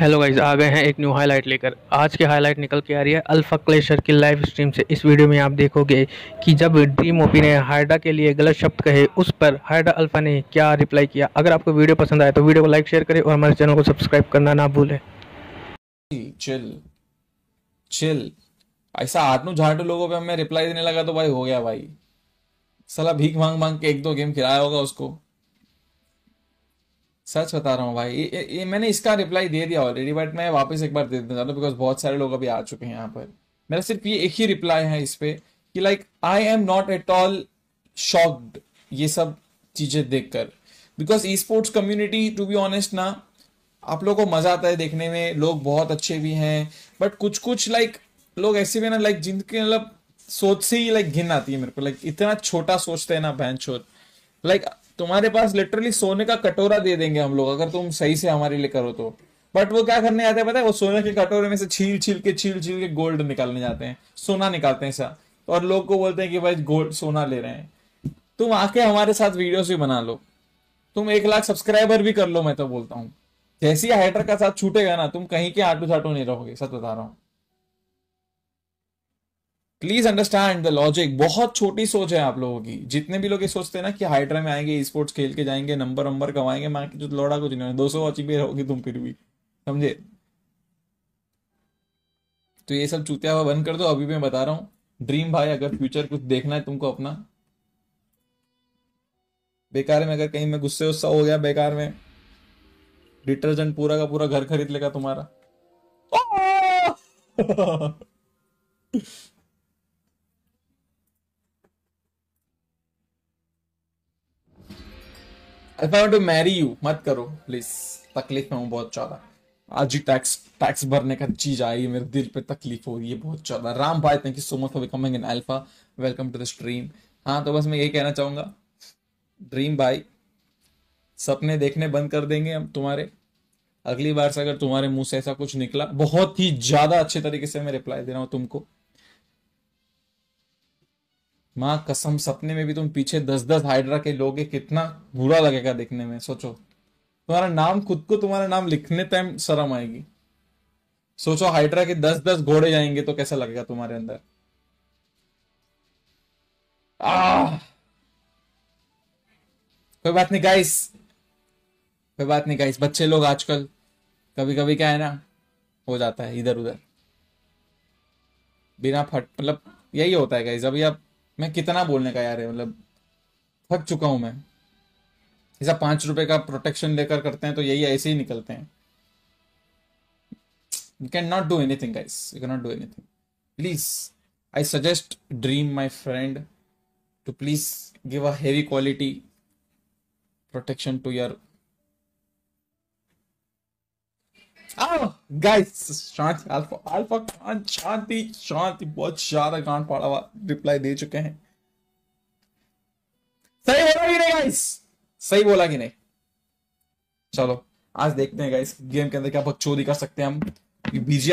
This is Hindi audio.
हेलो गाइज आ गए हैं एक न्यू हाईलाइट लेकर आज की हाईलाइट निकल के आ रही है अल्फा क्लेशर की लाइव स्ट्रीम से इस वीडियो में आप देखोगे कि जब ड्रीम ओपी ने हाइडा के लिए गलत शब्द कहे उस पर हाइडा अल्फा ने क्या रिप्लाई किया अगर आपको वीडियो पसंद आए तो वीडियो को लाइक शेयर करें और हमारे चैनल को सब्सक्राइब करना ना भूलें चिल चिल ऐसा आठनू झाटू लोगों पर मैं रिप्लाई देने लगा तो भाई हो गया भाई सला भीख मांग मांग के एक दो गेम खिलाया होगा उसको सच बता रहा हूँ भाई ये, ये मैंने इसका रिप्लाई दे दिया ऑलरेडी बट मैं वापस एक बार दे देना चाहता हूँ बिकॉज बहुत सारे लोग अभी आ चुके हैं यहाँ पर मेरा सिर्फ ये एक ही रिप्लाई है इस पर कि like I am not at all shocked ये सब चीज़ें देखकर because esports community to be honest ना आप लोगों को मज़ा आता है देखने में लोग बहुत अच्छे भी हैं बट कुछ कुछ लाइक लोग ऐसे भी ना लाइक जिनके मतलब सोच से ही लाइक घिन आती है मेरे को लाइक इतना छोटा सोचते हैं ना बहन छोट लाइक तुम्हारे पास लिटरली सोने का कटोरा दे देंगे हम लोग अगर तुम सही से हमारे लिए करो तो बट वो क्या करने आते हैं पता है वो सोने के कटोरे में से छील छील के छील छील के गोल्ड निकालने जाते हैं सोना निकालते हैं सर और लोग को बोलते हैं कि भाई गोल्ड सोना ले रहे हैं तुम आके हमारे साथ वीडियोस भी बना लो तुम एक लाख सब्सक्राइबर भी कर लो मैं तो बोलता हूँ जैसी हाइटर का साथ छूटेगा ना तुम कहीं के आटू झाटू नहीं रहोगे सच बता रहा हूँ प्लीज अंडरस्टैंड द लॉजिक बहुत छोटी सोच है आप लोगों की जितने भी लोग ये सोचते हैं ना कि हाइड्रा में आएंगे स्पोर्ट्स खेल के जाएंगे नंबर नंबर कमाएंगे मैं जो लौड़ा कुछ नहीं दो सौ वॉचिंग भी रहोगी तुम फिर भी समझे तो ये सब चूतिया हुआ बंद कर दो अभी मैं बता रहा हूँ ड्रीम भाई अगर फ्यूचर कुछ देखना है तुमको अपना बेकार में अगर कहीं मैं गुस्से गुस्सा हो गया बेकार में डिटर्जेंट पूरा का पूरा घर खरीद लेगा तुम्हारा if I want to marry you मत करो प्लीज तकलीफ में हूँ बहुत ज्यादा आज ही टैक्स टैक्स भरने का चीज आई है मेरे दिल पे तकलीफ हो रही है बहुत ज्यादा राम भाई thank you so much for becoming an alpha welcome to the stream हाँ तो बस मैं यही कहना चाहूंगा ड्रीम भाई सपने देखने बंद कर देंगे हम तुम्हारे अगली बार से अगर तुम्हारे मुंह से ऐसा कुछ निकला बहुत ही ज्यादा अच्छे तरीके से मैं रिप्लाई दे रहा हूँ तुमको माँ कसम सपने में भी तुम पीछे दस दस हाइड्रा के लोगे कितना बुरा लगेगा देखने में सोचो तुम्हारा नाम खुद को तुम्हारा नाम लिखने टाइम शर्म आएगी सोचो हाइड्रा के दस दस घोड़े जाएंगे तो कैसा लगेगा तुम्हारे अंदर आ कोई बात नहीं गाइस कोई बात नहीं गाइस बच्चे लोग आजकल कभी कभी क्या है ना हो जाता है इधर उधर बिना फट मतलब यही होता है गाइस अभी आप मैं कितना बोलने का यार है मतलब थक चुका हूं मैं ऐसा पांच रुपए का प्रोटेक्शन लेकर करते हैं तो यही ऐसे ही निकलते हैं you can not do anything guys you can not do anything please I suggest dream my friend to please give a heavy quality protection to your guys शांति अल्फा अल्फा खान शांति शांति बहुत ज्यादा गांड पड़ा हुआ रिप्लाई दे चुके हैं सही बोला कि नहीं गाइस सही बोला कि नहीं चलो आज देखते हैं गाइस गेम के अंदर क्या चोरी कर सकते हैं हम बीजी